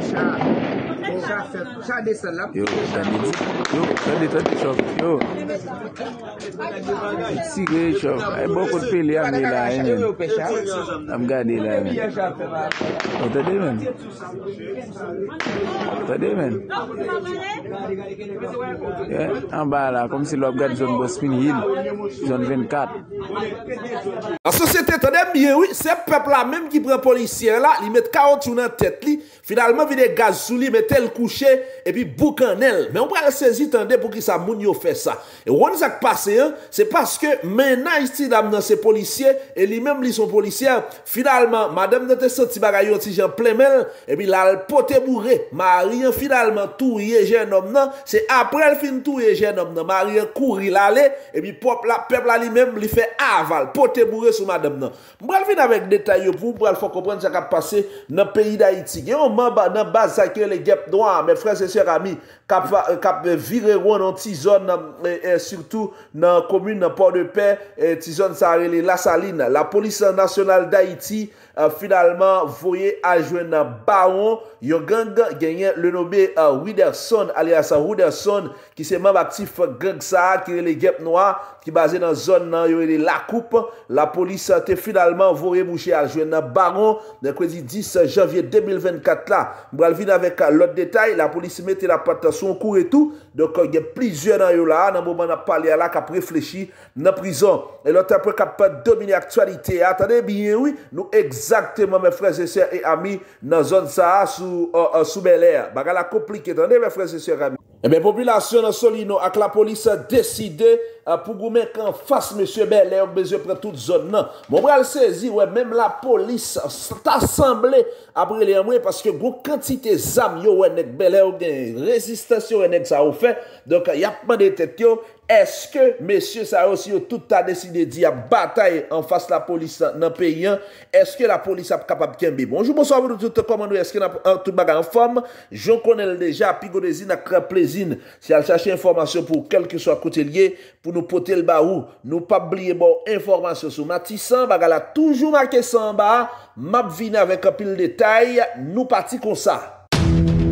杀。Yo, dani di. Yo, dani di, dani di, chok. Yo. Sik rey chok. E bokot pe li an li la, men. An gade li la, men. An tade, men. An tade, men. An ba la, kom si lop gade zon Bosvin Hill. Zon 24. An sosyete tade, miye, oui, se pep la men ki pre polisyen la, li met 40 ou nan tete li. Finalman, vi de gazou li, mette, el kouche, epi bouk an el. Men w pral sezi tande pou ki sa moun yo fè sa. E woun zak pase yon, se paske menay sti dam nan se polisye e li menm li son polisye. Finalman, madem nan te soti bagayot si jan plemel, epi lal pote moure. Mariyan finalman tou ye jen non. om nan, se aprel fin tou ye jen om nan. Mariyan kou ril ale epi pepl la li menm li fè aval, pote moure sou madem nan. Mpral bon, fin avek detay yo pou, mpral fok komprenn jak ap pase nan peyi da iti. Gè ouman nan bazakè le gèp Mè frè, sè, sè, rami, kap virè wè nan ti zon Soutou nan komune nan Port-de-Paix eh, Ti zon sa re lè la saline La polisè nasyonal d'Haiti Euh, a finalman voye a jwen nan baron, yo gang genyen le nobe euh, Widerson, alias Widerson, ki se mab aktif gang sa, ki re le gep noa, ki baze nan zon nan yo e de la koup, la polis euh, te finalman voye mouche a jwen nan baron, nan kwezi 10 janvye 2024 la, mbralvin avèk lòt detay, la polis mette la patasyon kou etou, donk genye plizye nan yo la, nan mouman ap pale ala kap reflechi nan prizon, e lòt apre kap pa domine aktualite, atade binye wè, nou ekzantan, Exactement, me frères et sœurs et amis, nan zon sa a sou Bel Air. Bakal a kompliké, tande, me frères et sœurs et amis. Me eh populasyon a soli nou ak la polis a deside euh, pou gou men kan fasse mè sœur Bel Air, mè sœur prè tout zon nan. Mon bral se zi, wè, mèm la polis ta semblé apre li an mwen, paske gou kantite zam yo wè nèk Bel Air, wè nèk rezistasyon wè nèk sa ou fè, donk ya pmane tet yo, Eske, mesye, sa yo si yo tout a deside di a batay enfas la polis nan peyen, eske la polis ap kapap kenbi? Bonjou, bonso, bonjou, touta komon nou, eske nan tout baga an fom? Joun konen le deja, api godezi nan kreplezine, si al chache informasyon pou kelke so akote liye, pou nou pote l ba ou, nou pa bliye bo informasyon sou mati san, baga la toujou make san ba, map vine aven kapil detay, nou pati kon sa.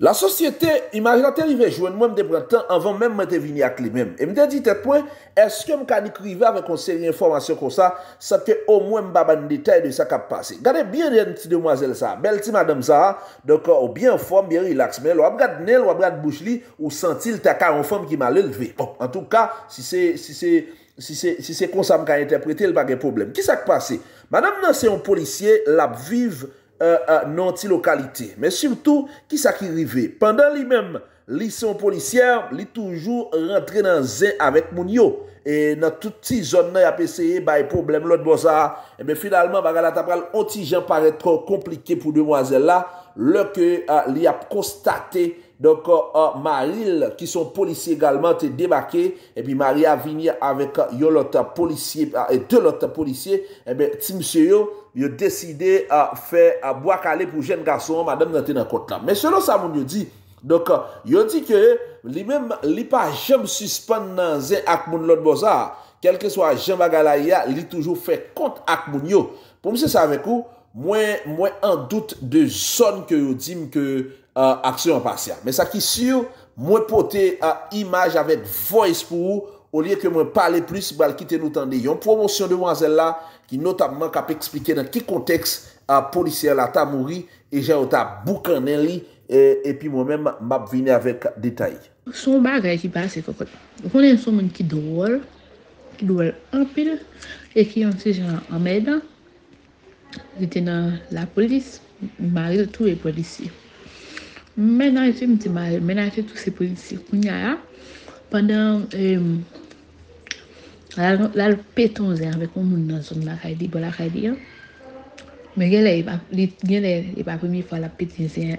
La sosyete imajate li ve jwen mwen mde brentan avon mwen mwen te vini ak li mwen. E mde di te pwen, eske m ka dikri ve avon konseri informasyon kon sa, sa te o mwen m baban detay de sa kap pase. Gade byen den ti demwazel sa, bel ti madame sa, doke oh, ou byen inform, byen relaks men, ou ap gad nel, ou ap gad bouch li, ou sentil te ka inform ki ma le leve. Bon, en tout ka, si se kon sa m ka interprete, el bagen problem. Ki sa k pase? Madame nan se yon polisye, la ap vive, Euh, euh, non ti lokalite. Men surtout, ki sa ki rive? Pendan li men, li son policier, li euh, toujou rentre nan zè avèk moun yo. E nan touti zon nan y ap eseye, ba y problem lot boza. E ben finalman, baga la tabral, onti jan pare tro komplike pou demwazè la. Lò ke li ap konstate, donk maril ki son policier galman te debake, e eh pi mari avini avèk yon lot polisye, e de lot polisye, e ben ti mseyo, yo deside fe boak ale pou jen gason, madame nan ten akot la. Mè selon sa moun yo di, yo di ke li mèm li pa jem suspèn nan zè ak moun lot boza, kelke swa jen bagala ya, li toujou fe kont ak moun yo. Pou mè se sa vek ou, mwen mwen an dout de zon ke yo dim ke aksyon apasyan. Mè sa ki si ou, mwen pote imaj avèk voice pou ou, ou liye ke mwen pale plus bal kite nou tande. Yon promosyon de mwazèl la, ki notabman ka pe eksplike nan ki konteks a polisye la ta mouri, e jan ou ta boukan nen li, e pi moun men map vini avek detay. Sou bagay ki base kakot, konen sou moun ki dool, ki dool anpil, e ki anse jan anmedan, jiten nan la polis, marye tou e polisye. Menan ete mwen te marye, menan ete tou se polisye kounyaya, pandan, La l peton ze anvek ou moun nan zon la kadi, pou la kadi an. Me gen le, gen le, e pa premi fwa la peton ze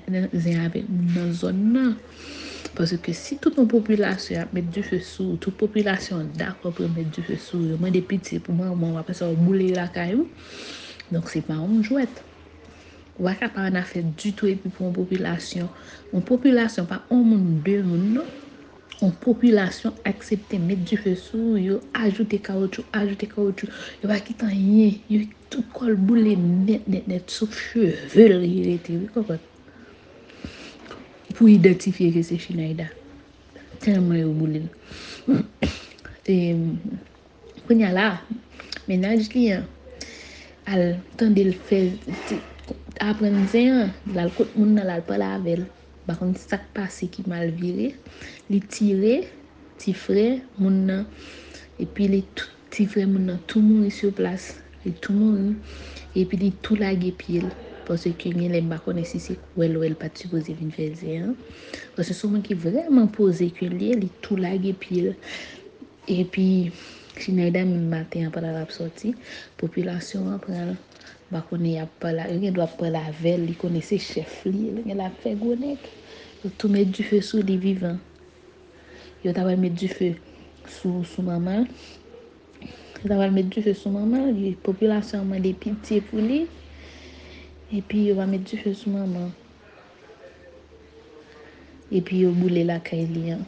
anvek moun nan zon nan. Pwese ke si tout moun populasyon ap met du fesou, tout populasyon an dako pou met du fesou, yo mwen de peti, pou mwen mwen wapre se ou moule la kadi ou, donk se pa oum jwet. Waka pa an a fe du tou epi pou moun populasyon. Moun populasyon pa oum moun de moun nan, Son popilasyon aksepte met du fesou, yo ajoute kaoutchou, ajoute kaoutchou, yo akitanyen, yo tout kol boule net net net, souf chevel yirete, yikokot. Pou identifiye ke se china yida. Tenman yo boule. Kwenya la, menaj li, al tan de l fe, aprenzen, lal kote moun nan lal pala avel, bakon sak pase ki mal vire, semen. Li tire, tifre moun nan, epi li tifre moun nan, tou moun yi sou plas, li tou moun yi, epi li tou lag epi el, pwase ke nye lem bakone si se kouel-kouel, pati pouze vin fèze, pwase sou moun ki vreman pouze ke li, li tou lag epi el, epi, kchi nye dami mante anpal a rap soti, populasyon anpren, bakone yap pala, yon gen do ap pala vel, li kone se chef li, yon gen la fè gwenek, tou mè di fè sou li vivan, Yo tabal met du fe sou maman. Yo tabal met du fe sou maman. Yo populasyon man depite fuli. E pi yo va met du fe sou maman. E pi yo boule la ka e li an.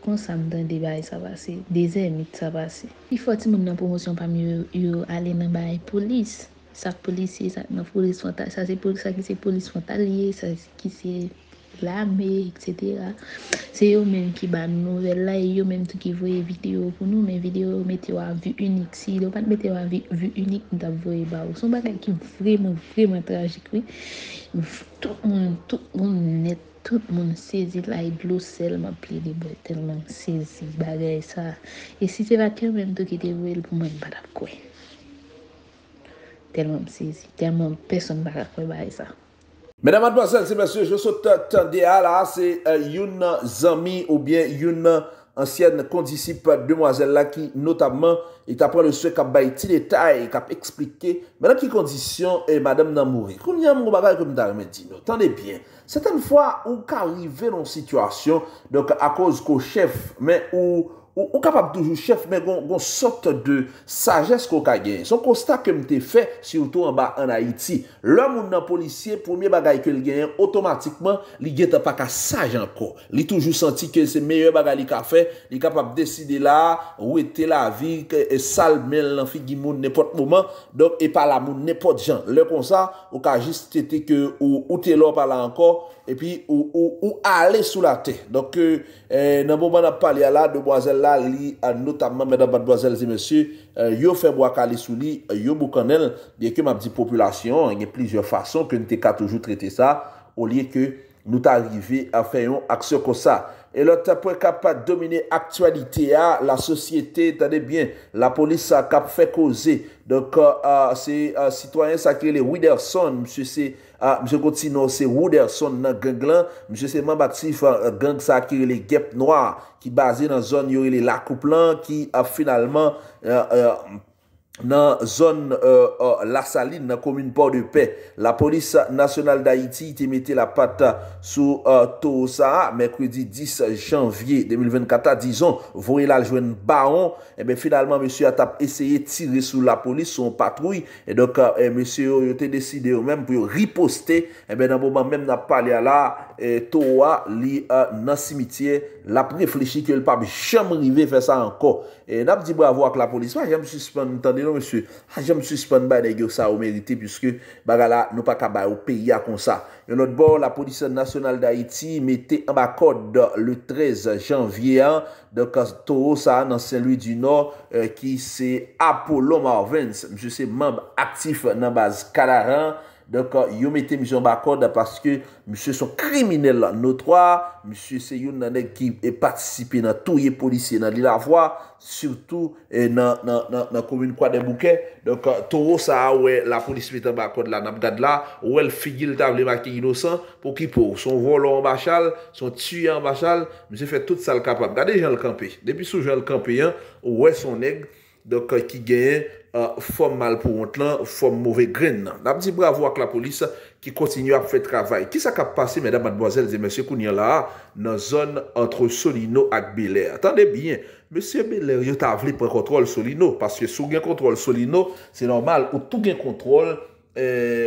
Kon sam dan debay sa basi. Deze mity sa basi. I foti moun nan pwonsyon pwam yo ale nan bay polis. Sak polisye, sak nan folis fontalye. Sak ki se polis fontalye, sak ki se... la me, etc. Se yo men ki ban nou, la yo men tou ki vwe video pou nou, men video, men te wa vwe unik si, do pat men te wa vwe unik nou ta vwe ba ou. Son baka ki m freman, freman trajik. Tout moun, tout moun net, tout moun sezi la i blousel ma ple de bo, telman sezi bagay sa. E si te va kèm men tou ki te vwe, pou mwen badap kwe. Telman sezi, telman person badap kwe bagay sa. Mèdame Adman Selse, mèdame Sebastien, jòsò tè tèndè a la, se yon zami ou bien yon ansyen kondisip demoiselle la ki notamen, et apren le souè kap bay ti detay, kap eksplike, mèdame ki kondisyon, mèdame nan moure. Koun yon mou bagay koum nan mèdino, tèndè bien. Sètèn fwa ou ka arrive yon situasyon, a koz kou chèf, mè ou... Ou kapap toujou chef men goun sote de sajes ko ka genye. Son konsta kem te fe, si ou tou an ba an Haiti, lè moun nan polisye, pounmye bagay ke l genye, otomatikman li genye te pa ka saj anko. Li toujou senti ke se meyye bagay li ka fe, li kapap deside la, ou ete la vi, e sal men lan fi gi moun nepot mouman, dok e pala moun nepot jan. Lè konsa, ou ka jist ete ke ou oute lò pala anko, epi ou ale sou la te donk nan bon man ap pale ala doboazel la li an notamman mèdaman doboazel zè mèsyè yo fèm wak ale sou li, yo mou konen biè ke m ap di populasyon yè plizye fason ke nite ka toujou trete sa ou liè ke nou t'arive a fèyon ak se ko sa E lò tapwè kap ap domine aktualite a, ah, la sosyete, tade bien, la polis sa kap fè koze. Donk, euh, euh, se euh, sitwayen sa akirele Widerson, msè se, msè koti nou se Widerson nan geng lan, msè se man bak si fè geng sa akirele Gep Noir, ki baze nan zon yorele lakou plan, ki ap finalman, e, e, e, nan zon euh, euh, Laksaline, nan komine Porte de Paix la polis nasyonal d'Haïti ti mette la pata sou Tosaha, mèkredi 10 janvye 2024, dison vwoye la jwen baon, ebe eh finalman mèsyo atap eseye tire sou la polis son patroui, e dok mèsyo yote deside ou mèm pou yon riposte ebe nan mèm nan pali ala Tosaha li nan simitye la preflechi ki el pab chanm rive fè sa anko e nap di bo avwa ak la polis, wajem jispan mtande Yon monsye, aje msye span baye de gyo sa ou merite pwiske bagala nou pa ka baye ou peyi a kon sa. Yon not bo, la polisyon nasyonal de Haiti mette mba kod le 13 janvye an de Kastorosa nan Saint-Louis du Nord ki euh, se Apollo Marvins, msye se mamb aktif nan baz Kalaran. Donk euh, yo mette mizon bakon da paske miz se son kriminel la. No troa, miz se yon nanek ki e patisipe nan tou ye polisye nan li eh, euh, la vwa, surtout nan koumoun kwa den bouken. Donk tou ou sa a ouwe la polisye tan bakon la nan ap dadla, ouwe el figil tan ble maki inosan pou ki pou. Son volon mbashal, son tiyan mbashal, miz se fe tout sal kapab. Gade jen l kampi, depi sou jen l kampi, ouwe son nek, Donk ki gen fòm mal pou ont lan, fòm mouvè gren nan. Nam di bravo ak la polis ki kontinu ap fè travay. Ki sa kap pase mèdam madmoazèl de mèsyè Kouniola nan zon antre Solino ak Belè? Atande bien, mèsyè Belè yot avle prekontrol Solino paske sou gen kontrol Solino, se normal, ou tou gen kontrol,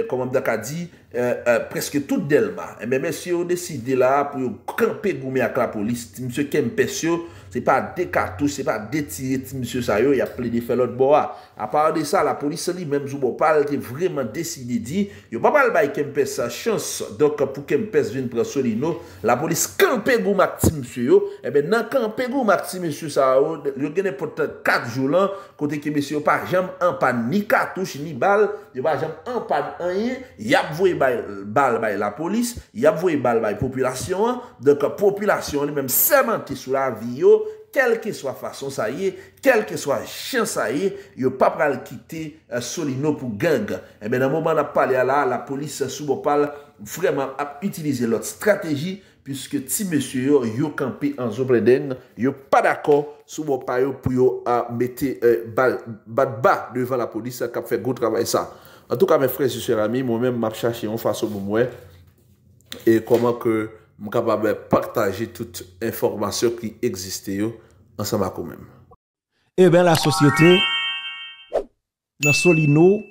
komamdak euh, a di, euh, euh, preske tout delman. Mèsyè yon deside la pou yon kampe goume ak la polis, mèsyè kempesyo. sepa de kartou, sepa de ti eti msio sayo, ya ple de felot, bowa Aparade sa, la polis li menm zubopal te vreman desini di, yo babal bay kempes sa chans, doke pou kempes vin prasoli nou, la polis kanpe gou maksi msuyo, ebe eh nan kanpe gou maksi msuyo sa ou, yo genepote kat joulan, kote ke msuyo pa jam anpan ni katouche ni bal, yo pa jam anpan anye, yap vwe bal bay la polis, yap vwe bal bay populasyon, doke populasyon li menm seman te sou la viyo, kel ke swa fason sa ye, kel ke swa chan sa ye, yo pa pral kite euh, soli nou pou geng. E eh men an mouman ap pale ala, la polis soubo pal vreman ap utilize lot strategi, pwiske ti mesye yo yo kampe an zopre den, yo pa dako soubo pal yo pou yo a euh, mette euh, bat ba devan la polis kap fe gout travay sa. An tou ka men frez yoswe rami, moun men map chache yon fason mou mwen, e koman ke mou kap abe partaje tout informasyon ki egziste yo, ensemble quand même. Eh bien, la société, dans Solino,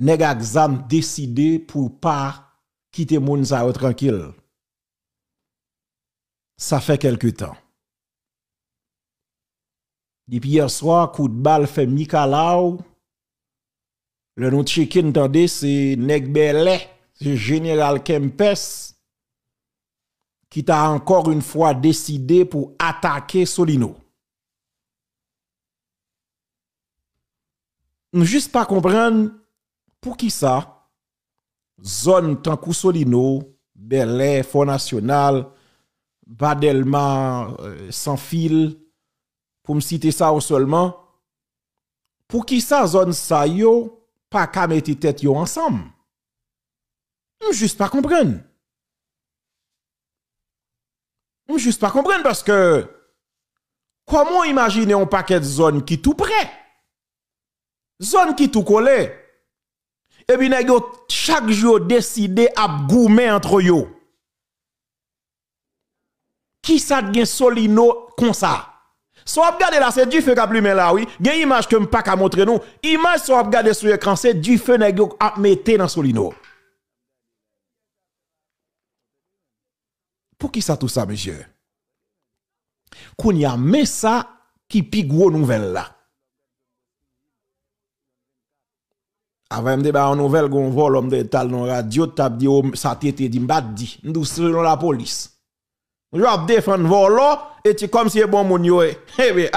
nèg exam décidé pour pas quitter moun tranquille. Ça fait quelque temps. Depuis hier soir, coup de balle fait Mikalao. Le nom de vous entendez, c'est Neg Belé, c'est Général Kempes qui t'a encore une fois décidé pour attaquer Solino. Juste pas comprendre pour qui ça, zone Tankou Solino, Bel-Air, Fonds National, Badelma, euh, sans fil, pour me citer ça ou seulement, pour qui ça zone ça yo, pas qu'à mettre tête yo ensemble. Juste pas comprendre. Je ne juste pas comprendre parce que comment imaginer un paquet de zones qui tout près zones qui tout collé et puis chaque jour décidé à goumer entre yo qui ça gen solino comme ça so regardez là c'est du feu qui plumé là oui une image que me pas à montrer nous image vous regarde sur l'écran, c'est du feu qui a mis dans solino Pour qui ça tout ça, monsieur? Qu'on y a mais ça qui pique gros nouvelle là. Avant de débat en nouvelle, on voit l'homme de tal non radio, tap dit, ça oh, tete dit, mbad dit, nous selon la police. Je vais défendre vol oh, et tu comme si eh, bon mon yo, eh, eh bien,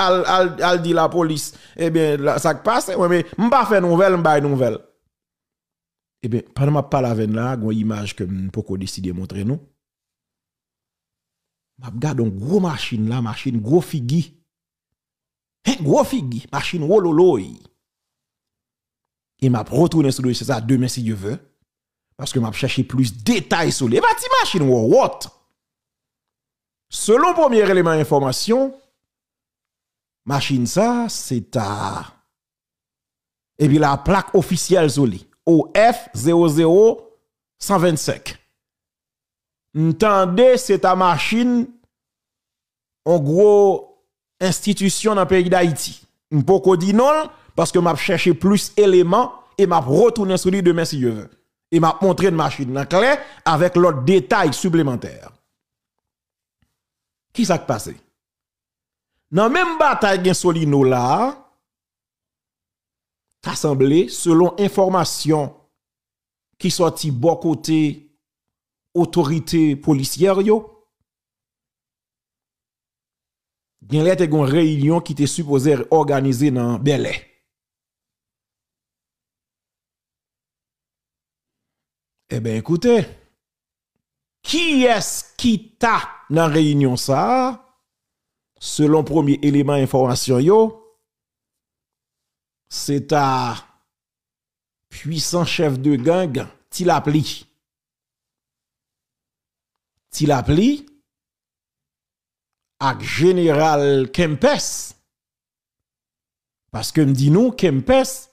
elle dit la police, eh bien, ça passe, nouvelles, eh, mais m'ba une nouvelle, m'ba nouvelle. Eh bien, pendant ma parole avec là, une image que décide de montrer nous m'a regardé une grosse machine là, machine gros figui. Hein, gros figui, machine rololoy. Et m'a retourné sur le c'est ça demain si je veux, parce que m'a cherché plus de détails sur les bâtiments machine what. Selon premier élément d'information, machine ça c'est à et puis la plaque officielle Zoli, OF 00 125. M'tende, c'est ta machine, en gros, institution dans le pays d'Haïti. pas dit non, parce que m'a cherché plus éléments et m'a retourné sur lui demain si je veux. Et m'a montré une machine en clair avec l'autre détail supplémentaire. Qui s'est passé? Dans la même bataille gen Solino là, assemblé, selon information qui sorti bon côté Autorité policière, yo, gen lè te gon réunion qui était supposé organiser dans belè. Eh ben écoutez, Qui est-ce qui ta dans réunion, ça selon premier élément d'information, yo, C'est ta Puissant chef de gang qui la l'appli avec général Kempes. Parce que me dit nous, Kempes,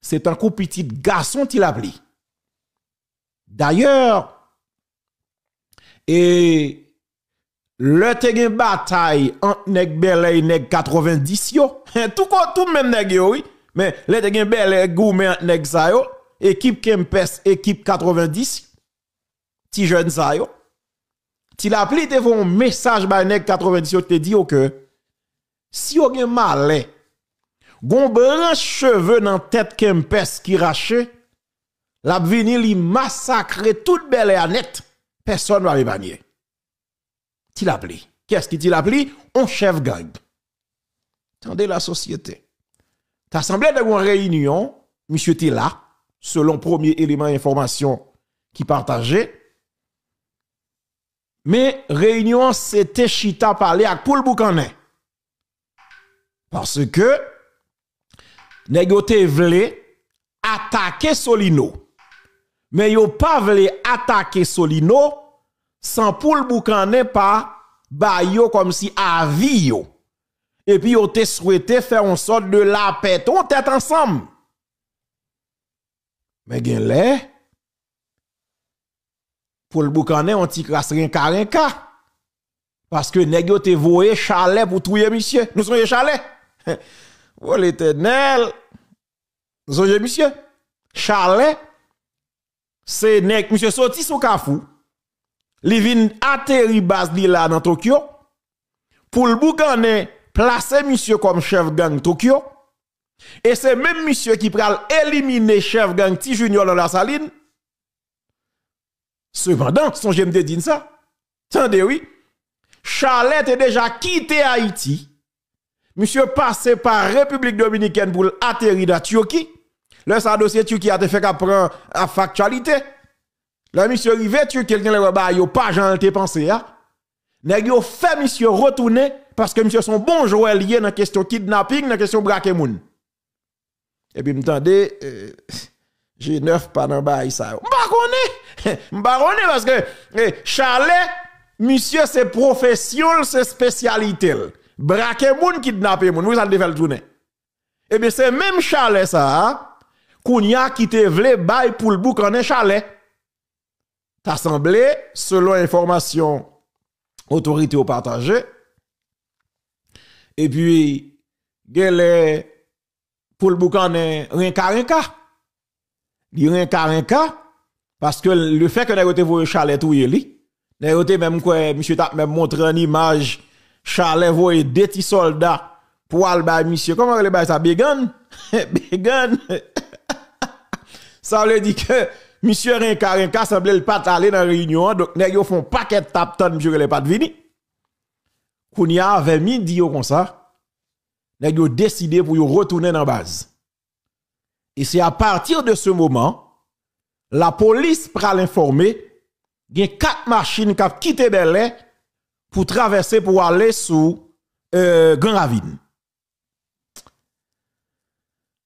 c'est un coup petit garçon l'appli. D'ailleurs, et le te gen bataille entre nèg belay Nek 90 yo, tout tout même nèg yo oui, mais le te gen belay entre nèg sa yo, équipe Kempes, équipe 90, ti jeune sa yo. Ti appelé, pli te un message ba 98 te dit que si on gen malè, gon cheveux dans tête peste qui rache, la vini li massacre toute belle et net, personne va épargner. T'il a appelé. Qu'est-ce qui t'il la un On chef gang. Tendez la société. T'as semblé de une réunion, monsieur là, selon premier élément d'information qui partageait, mais réunion, c'était Chita parler avec Poul Parce que, négoté voulait attaquer Solino. Mais yo pas voulait attaquer Solino sans Poul Boucanet pas bayo comme si avio Et puis yon te souhaité faire en sorte de la paix. On tête ensemble. Mais gen pour le boucané, on t'y crasse rien Parce que nèg yo te voué chalet pour trouver monsieur. Nous sommes chalet. oh l'éternel. Nous sommes monsieur. Chalet. C'est nèg monsieur sorti son kafou. Livin atterri base là dans Tokyo. Pour le boucané, placez monsieur comme chef gang Tokyo. Et c'est même monsieur qui pral éliminer chef gang T dans la saline. Cependant, son j'aime de dire ça. Tendez, oui. Charlotte est déjà quitté Haïti. Monsieur passé par République Dominicaine pour atterrir à Turquie. Là, sa dossier Turquie a te fait prendre à factualité. Là, monsieur arrivé tu quelqu'un le bah, a pas j'en te pensé, hein. Nèg yo fait monsieur retourner parce que monsieur son bon joueur lié dans question kidnapping, dans question braquer moun. Et eh puis, m'tende, euh... J'ai neuf pas dans bail ça. M'pa parce que eh, Charlet, monsieur c'est profession, c'est spécialité. Braquer moun, kidnapper moun, vous allez faire le tourner. Eh bien c'est même chalet, ça qu'on y a qui te vle bail pour le bouc en Charlet. T'as semblé selon information autorité au partagé. Et puis, gèle, pour le boucan, rien a un cas parce que le fait que nèg te un chalet tout li nèg même quoi monsieur t'a même montré en image chalet voyez des petits soldats pour aller monsieur comment allez faire ça Began? Began. ça veut dire que monsieur renka renka semblait pas aller dans réunion donc nèg yo font paquet tap tan monsieur le pas venir Kounia avait mis dit comme ça nèg yo pour yo retourner dans base et c'est à partir de ce moment, la police prend l'informer, il y a quatre machines qui ont quitté Air pour traverser pour aller sous euh, Grand Ravine.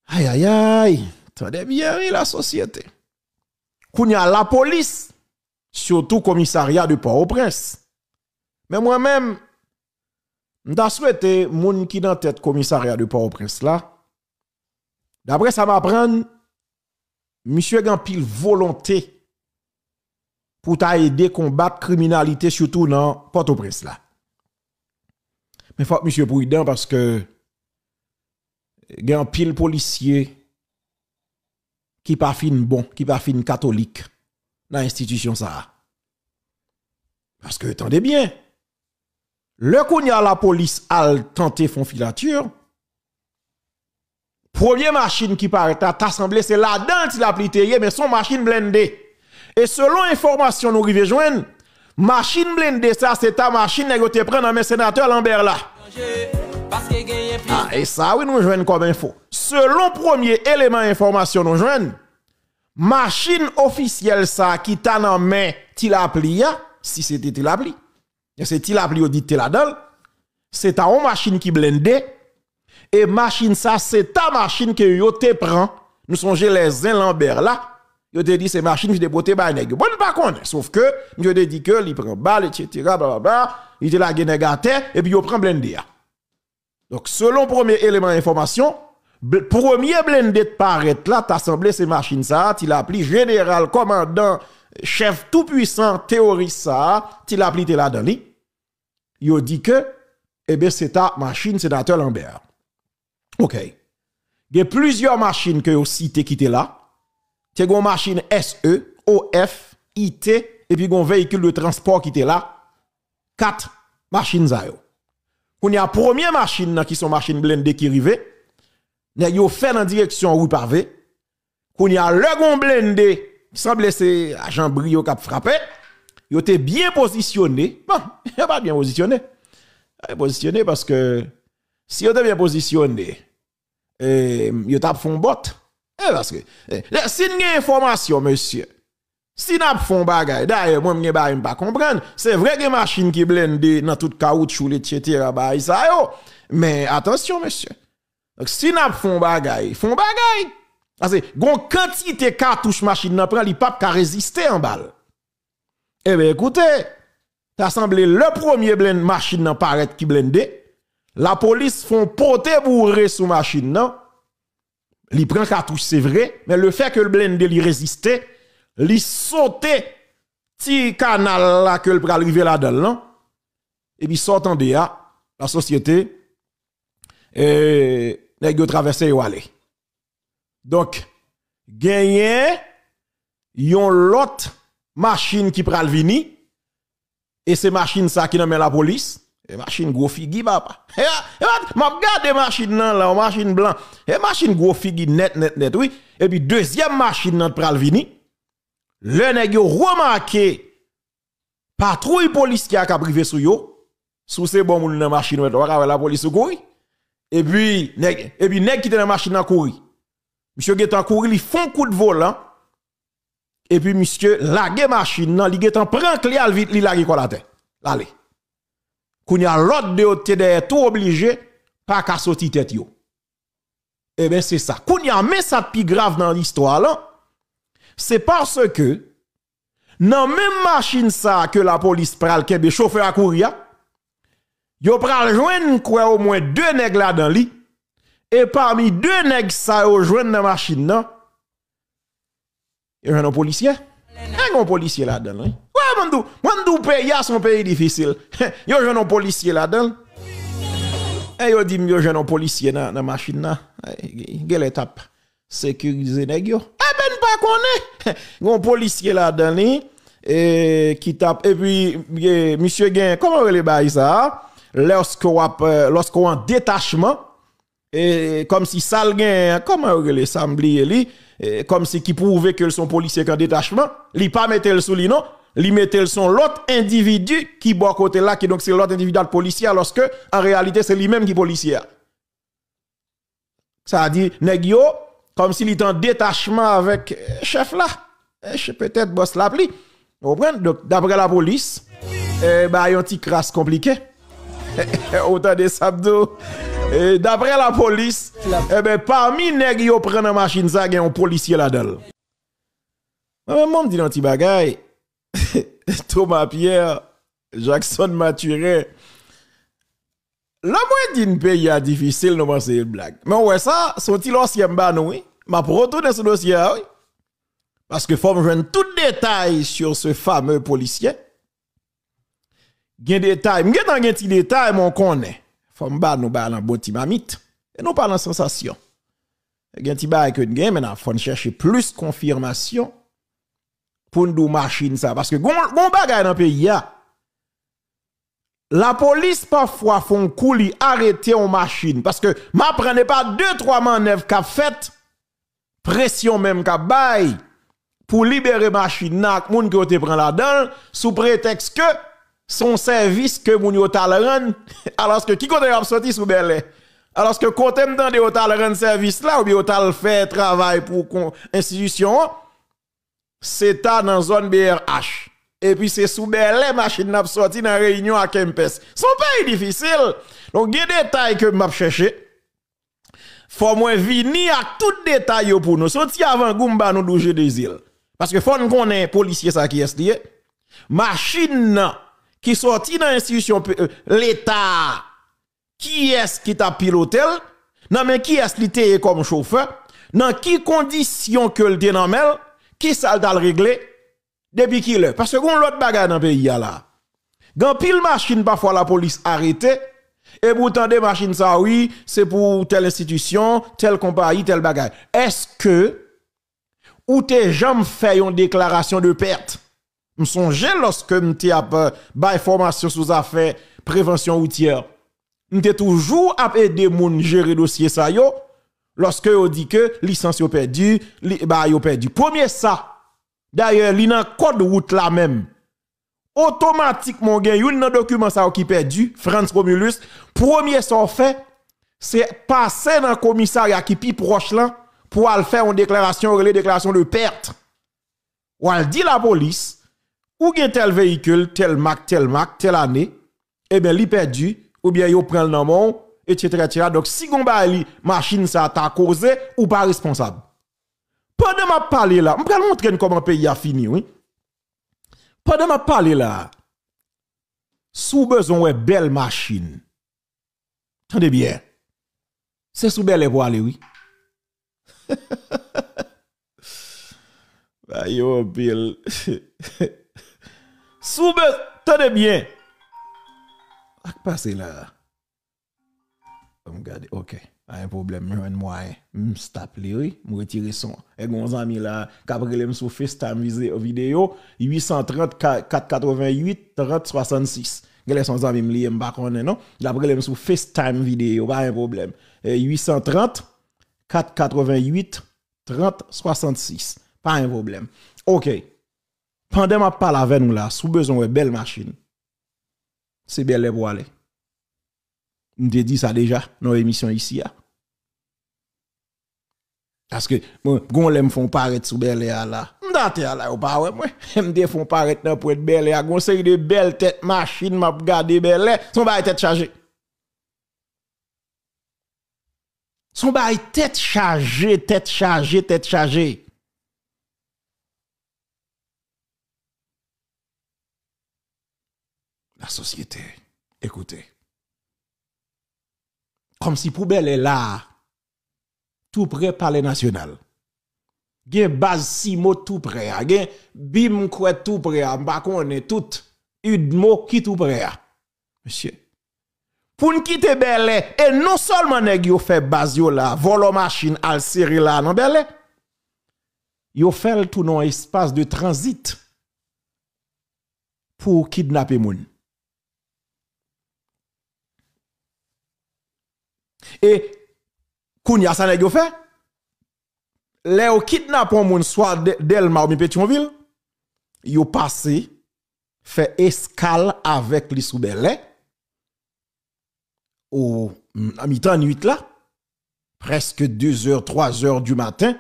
Aïe, aïe, aïe, attendez bien la société. Qu'on y a la police, surtout commissariat de Port-au-Prince. Mais moi-même, je souhaité, gens qui dans tête commissariat de Port-au-Prince là, après, ça, m'apprendre, monsieur a pile volonté pour t'aider à combattre la criminalité, surtout dans Port-au-Prince. Mais faut monsieur prudent parce que y a pile policier qui pas fine bon, qui pas fine catholique dans l'institution ça. Parce que, attendez bien, le coup la police a tenté font filature, Première machine qui paraît à t'assembler, c'est la dent il a mais son machine blindée. Et selon information nous rive la machine blindée, ça c'est ta machine que tu prends dans mes sénateur Lambert là. Ah, et ça oui nous jouons comme info. Selon premier élément information nous la machine officielle ça qui t'a dans main Tilapli si c'était la Et c'est Tilapli ou dit la dedans c'est ta machine qui blindée, et machine ça, c'est ta machine que yo te prend. Nous songe les uns Lambert là. Yo te dit, c'est machine qui te bote ba nègre. Bon, pas Sauf que, yo te dit que, il prend balle, etc., blablabla. Il te la gagne à et puis yo prend blender. Ah. Donc, selon premier élément d'information, premier blendé de paraître là, t'as semblé ces machines ça, tu l'as général, commandant, chef tout puissant, théoriste ça, tu l'as appelé là-dedans. Yo dit que, eh bien, c'est ta machine, sénateur Lambert. OK. Il y a plusieurs machines que vous citez qui étaient là. Il y a une machine SE, OF, IT, et puis un véhicule de transport qui était là. Quatre machines Quand il y a première machine qui sont machines blindées qui arrivent. est fait dans la direction ou pavé. Qu'on y a le gon blindé, semble c'est agent Brio qui a frappé. Yo était bien positionné. Bon, n'est pas bien positionné. Positionné parce que si elle est bien positionné, eh, yo tap font bot. Eh, parce que, Si eh, si nous avons information, monsieur, si nous avons bagay, d'ailleurs, moi, je ne comprends pas comprendre. C'est vrai que les machines qui blendent dans tout caoutchouc, etc., ça yo. Mais attention, monsieur. Donc, si nous avons bagay, font bagay. Parce que, gon quantité cartouche machine n'a pas, ne peuvent pas résister en balle. Eh bien, écoutez, ça semble le premier blend machine n'a pas qui blendent. La police font poter bourré sous machine, non? Li prend cartouche, c'est vrai, mais le fait que le blende résiste, résiste, li sautait petit canal là que le pral arriver là-dedans, non? Et puis sortant de là, ah, la société, et euh, nèg traversé et aller. Donc, gagné, yon l'autre machine qui pral vini, et ces machines ça qui nomment la police, et eh, machine gros figi papa. Et eh, ah, eh, ah, m'a gade machine nan la machine blanc. Et machine gros net net net oui. Et puis deuxième machine nan pral vini. Le nèg yo remarqué patrouille police qui a privé sou yo. Sous ses bon moun nan machine la police courir. Et puis nèg et puis nèg qui dans machine nan couri. Monsieur Getan courir, il font coup de volant. Hein. Et puis monsieur lague machine nan, li Getan prend clé al vite, li lage la Allez qu'on a l'autre de haute derrière tout obligé, pas qu'à tête yo. Eh bien, c'est ça. Qu'on a mais ça plus grave dans l'histoire là, c'est parce que, dans même machine ça que la police pral kebe chauffeur à courir, yo pral joindre au moins deux nègres là dans li, et parmi deux nègres ça yo joindre dans machine là, y a un policier. Y un policier là-dedans. Hein? Ouais, Mandou, Mandou, pays, son pays difficile. yo, jeune un policier là-dedans. Et eh, yo, dit, yo, jeune un policier dans la machine là. Quelle eh, étape? Sécuriser nèg yo. Eh ben, pas est. Un policier là-dedans, et eh, qui tape. Et puis, monsieur Gain, comment on le lorsque ça? Lorsqu'on un détachement, et comme si ça comment les comme si qui prouvait que son policier qu'un détachement li pas mettait le sous non mettait son l'autre individu qui boit côté là qui donc c'est l'autre individu policier alors que en réalité c'est lui-même qui policier ça a dit comme s'il était en détachement avec euh, chef là euh, peut-être boss Vous comprenez? donc d'après la police eh ben, Il y a un petit crasse compliqué Autant des sabdos. Et d'après la police, eh ben, parmi les qui prennent la machine, ça, il y a un policier là-dedans. Moi, je me dis dans petit bagaille. Thomas Pierre, Jackson Maturin. La moitié un pays difficile, nous pensons une blague. Mais ouais, ça, sont-ils aussi en je oui? Ma retourner ce dossier, oui. Parce que faut me donner tout détail sur ce fameux policier. Gen détail, m'gen nan gen ti détail mon connaît. Faut m'ba nous ba nan bon mamit. Et et nous parlons sensation. Gen ti bail que gen mais faut chercher plus confirmation pour nous machine ça parce que gon gon bagay nan pays La police parfois font couler arrêter en machine parce que m'a prenez pas deux trois manœuvres qu'a fait pression même qu'a bail pour libérer machine nak moun qui te prend la dedans sous prétexte que son service que moun yo talran, alors que qui kote a sorti sous belle alors que quand m'dan de yo le service là ou bien yo fait travail pour institution c'est dans la zone BRH et puis c'est sous belle machine n'a sorti dans réunion à Kempes son pays difficile donc des détails que m'a cherché faut moi venir à tout détail pour nous sortir avant goumba nous douche des îles parce que faut qu'on un policier ça qui est lié machine qui sorti dans l'institution euh, l'État. Qui est-ce qui t'a piloté? Non, mais qui est-ce qui était comme chauffeur? Dans qui condition que le dénommel? Qui ça le régler? Depuis qui le? Parce que on l'autre bagarre dans le pays là. Quand pile machine parfois la police arrêtée. Et pourtant des machines ça oui, c'est pour telle institution, telle compagnie, tel bagage. Est-ce que ou t'es jamais fait une déclaration de perte? me songe lorsque m'étais à euh, par formation sous affaire prévention routière. M'étais toujours à aider moun gérer dossier ça yo lorsque on dit que licence yo perdu, li, bah perdu. Premier ça. D'ailleurs, li un code route là même. Automatiquement y a un document ça qui perdu, France Romulus, premier ça fait c'est passer dans commissariat qui est plus proche là pour aller faire une déclaration, une déclaration de perte. Ou elle dit la police ou gen tel véhicule, tel mac, tel mac, tel année, eh bien, li perdu, ou bien yo prend le nom, etc., Donc, si gon ba li, machine ça t'a causé, ou pas responsable. Pendant ma parler là, vous montrer comment pays a fini, oui. Pendant ma parler là, sous besoin de belle machine. Tendez bien. C'est sous belle voile oui. bah, Bill. Soube, tenez bien. Ak pase là? Mwen regarder. ok, a un problème. mwen moyen me mwen stap li, retirer retire son. mon mon zami la, kaprele m sur FaceTime vidéo. 830-488-3066. Gele son zami m li, non? d'après m sur FaceTime vidéo Pas un problème. 830-488-3066. Pas un problème. Ok. Pendant que je parle avec nous là, sous besoin de belle machine, c'est belle pour aller. Je te dit ça déjà dans l'émission ici. Hein. Parce que, bon, gon me font paraître sous belle là. M'date hein, là, ou pas, ouais, moi. me font paraître dans pour être belle là. Gon série de belles têtes machines, m'a garder belle là. Son bail tête chargé. Son bail tête chargé, tête chargé, tête chargée. la société. Écoutez. Comme si poubelle est là, tout près par les nationales. Gen base Simo tout près, gen Bim quoi tout près, m'pa est tout mot qui tout prêt. Monsieur. Pour nous quitter Belé, et non seulement nèg yo fait base là, volo machine al série là non Belé. Yo fait tout non espace de transit pour kidnapper moun. Et, a ça n'a fait. Les kidnappent un monde, soit Delma ou Petionville, ils passé, fait escale avec les sous au, eh? à mm, mi-temps, nuit là, presque 2 h 3 h du matin,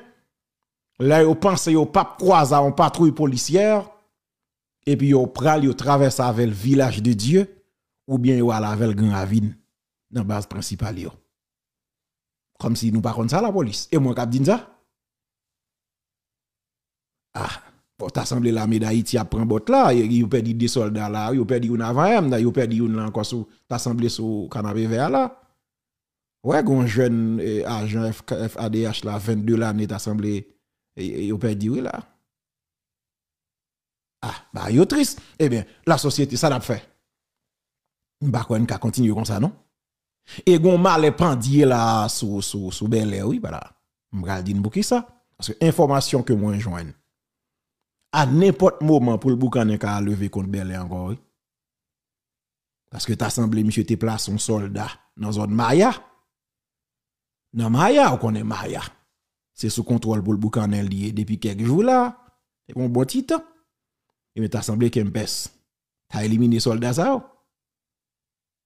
là, ils pensent, pape pas croisé en patrouille policière, et puis ils pral, ils traversent avec le village de Dieu, ou bien ils allaient avec le Grand Ravine, dans la base principale. Yo. Comme si nous pas de ça la police. Et moi, cap dit ça. Ah, pour t'assembler la médaille, tu apprends bot là, il perdu des soldats là, il perdu une avant, il perdu une là encore sous t'assembler sur canapé vert là. Ouais, un jeune eh, agent FADH là, 22 l'année t'assembler, il perdu là. Ah, bah, triste. Eh bien, la société, ça l'a fait. Bah, quoi, on continue comme ça, non? Et gon mal pendier là sous sous sous ben oui voilà. M'gal dire pour qui ça parce que information que moi joigne à n'importe moment pour le qui a lever contre belé encore. Parce que t'as semblé monsieur te place son soldat dans zone Maya. Dans Maya qu'on est Maya. C'est sous contrôle pour le boucan, lié depuis quelques jours là. C'est bon, bon temps. Et mais t'as semblé Tu t'as éliminé soldat ça. Oh.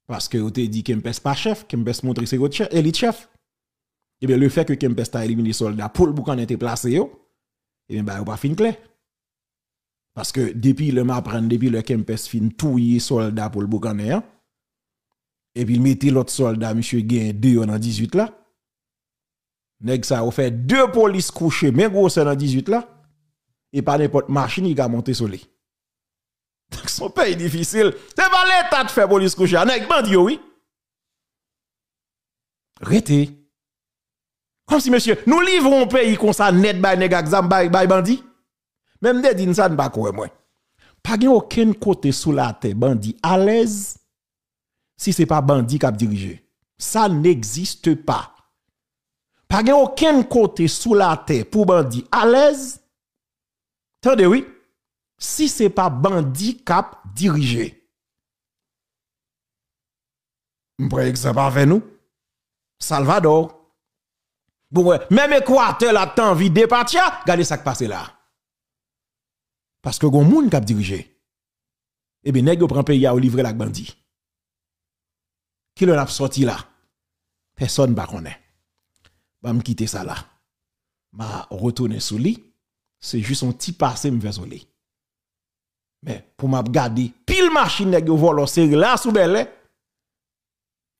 Parce que vous avez dit Kempes pas chef, Kempes montre c'est chef, élite chef. Et eh bien le fait que Kempes a éliminé les soldats pour le boucan était placé, et eh bien bah, pas fin clé. Parce que depuis le m'apprend, depuis le Kempes tous les soldats pour le boucan, et puis il mettait l'autre soldat, monsieur Gain 2 dans 18 là. Nèg ça, a fait deux polices couchées, mais gros dans 18 là. Et pas n'importe machine, il a monté les son pays difficile. C'est pas l'État de faire police coucher Nèg bandit, oui. Rété. Comme si, monsieur, nous livrons un pays comme ça, net by nèg exam Même de ça ne pas quoi, moi. Pas aucun côté sous la terre, bandit à l'aise, si ce n'est pas bandit qui a dirigé. Ça n'existe pas. Pas aucun côté sous la terre pour bandit à l'aise. tendez oui si ce n'est pas bandit a dirigé. Par exemple, avec nous, Salvador. Bon, même Équateur a tant envie de partir, regardez ce qui passe là. Parce que monde qui cap dirigé. Eh bien, vous prend pays à livrer la bandit. Qui l'a sorti là? Personne ne connaît. Je bah, vais quitter ça là. Je retourner sur lui. C'est juste un petit passé me faire mais pour m'abgarder, pile machine nèg vous C'est là sous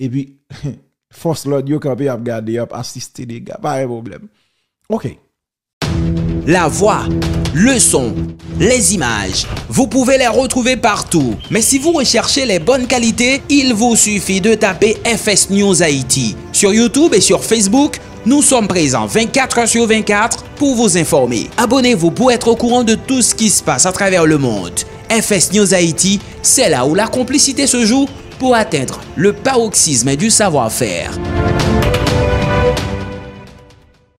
Et puis force l'audio quand peut m'abgarder, assister les gars, pas de problème. OK. La voix, le son, les images, vous pouvez les retrouver partout. Mais si vous recherchez les bonnes qualités, il vous suffit de taper FS News Haïti. Sur YouTube et sur Facebook, nous sommes présents 24 h sur 24 pour vous informer. Abonnez-vous pour être au courant de tout ce qui se passe à travers le monde. FS News Haïti, c'est là où la complicité se joue pour atteindre le paroxysme du savoir-faire.